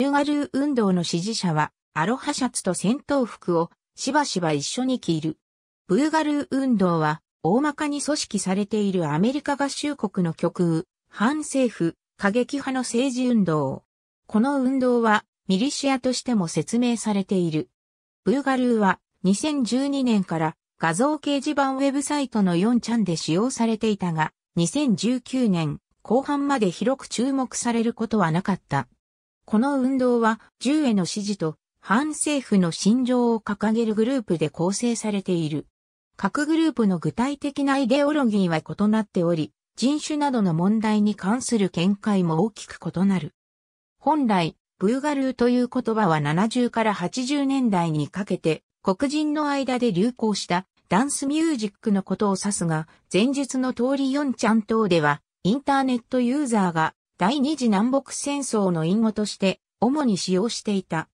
ブーガルー運動の支持者は、アロハシャツと戦闘服をしばしば一緒に着る。ブーガルー運動は、大まかに組織されているアメリカ合衆国の極右、反政府、過激派の政治運動。この運動は、ミリシアとしても説明されている。ブーガルーは、2012年から画像掲示板ウェブサイトの4チャンで使用されていたが、2019年後半まで広く注目されることはなかった。この運動は銃への支持と反政府の心情を掲げるグループで構成されている。各グループの具体的なイデオロギーは異なっており、人種などの問題に関する見解も大きく異なる。本来、ブーガルーという言葉は70から80年代にかけて黒人の間で流行したダンスミュージックのことを指すが、前述の通り4ちゃん等ではインターネットユーザーが第二次南北戦争の隠語として主に使用していた。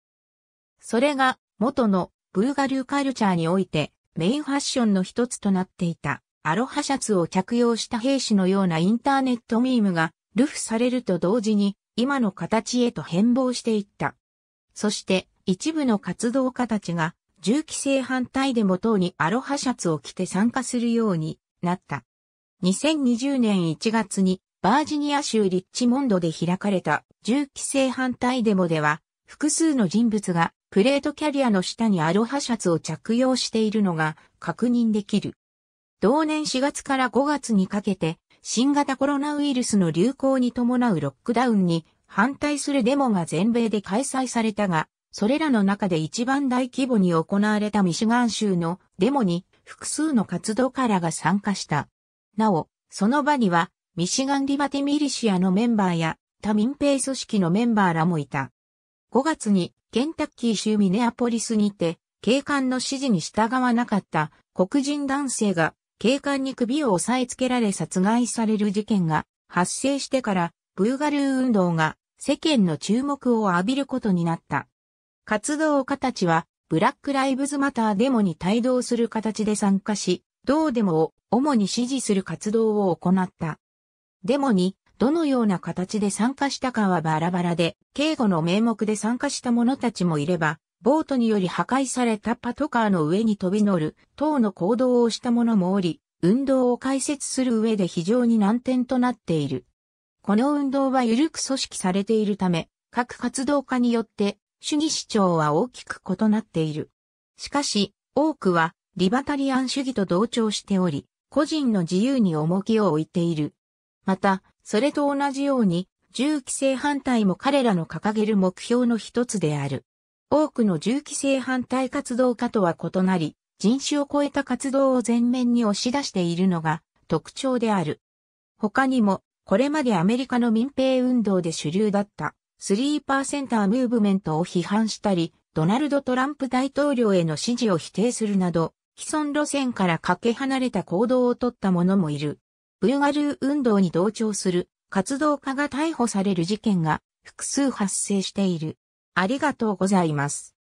それが元のブーガリューカルチャーにおいてメインファッションの一つとなっていたアロハシャツを着用した兵士のようなインターネットミームがルフされると同時に今の形へと変貌していった。そして一部の活動家たちが銃規制反対デモ等にアロハシャツを着て参加するようになった。2020年1月にバージニア州リッチモンドで開かれた銃規制反対デモでは、複数の人物がプレートキャリアの下にアロハシャツを着用しているのが確認できる。同年4月から5月にかけて、新型コロナウイルスの流行に伴うロックダウンに反対するデモが全米で開催されたが、それらの中で一番大規模に行われたミシガン州のデモに複数の活動家らが参加した。なお、その場にはミシガンリバティミリシアのメンバーや他民兵組織のメンバーらもいた。5月にケンタッキー州ミネアポリスにて警官の指示に従わなかった黒人男性が警官に首を押さえつけられ殺害される事件が発生してからブーガルー運動が世間の注目を浴びることになった。活動家たちはブラックライブズマターデモに帯同する形で参加し、どうでもを主に支持する活動を行った。デモに、どのような形で参加したかはバラバラで、警護の名目で参加した者たちもいれば、ボートにより破壊されたパトカーの上に飛び乗る等の行動をした者もおり、運動を解説する上で非常に難点となっている。この運動は緩く組織されているため、各活動家によって主義主張は大きく異なっている。しかし、多くはリバタリアン主義と同調しており、個人の自由に重きを置いている。また、それと同じように、銃規制反対も彼らの掲げる目標の一つである。多くの銃規制反対活動家とは異なり、人種を超えた活動を前面に押し出しているのが特徴である。他にも、これまでアメリカの民兵運動で主流だったスリーーパセンタームーブメントを批判したり、ドナルド・トランプ大統領への支持を否定するなど、既存路線からかけ離れた行動をとった者もいる。ブーガルー運動に同調する活動家が逮捕される事件が複数発生している。ありがとうございます。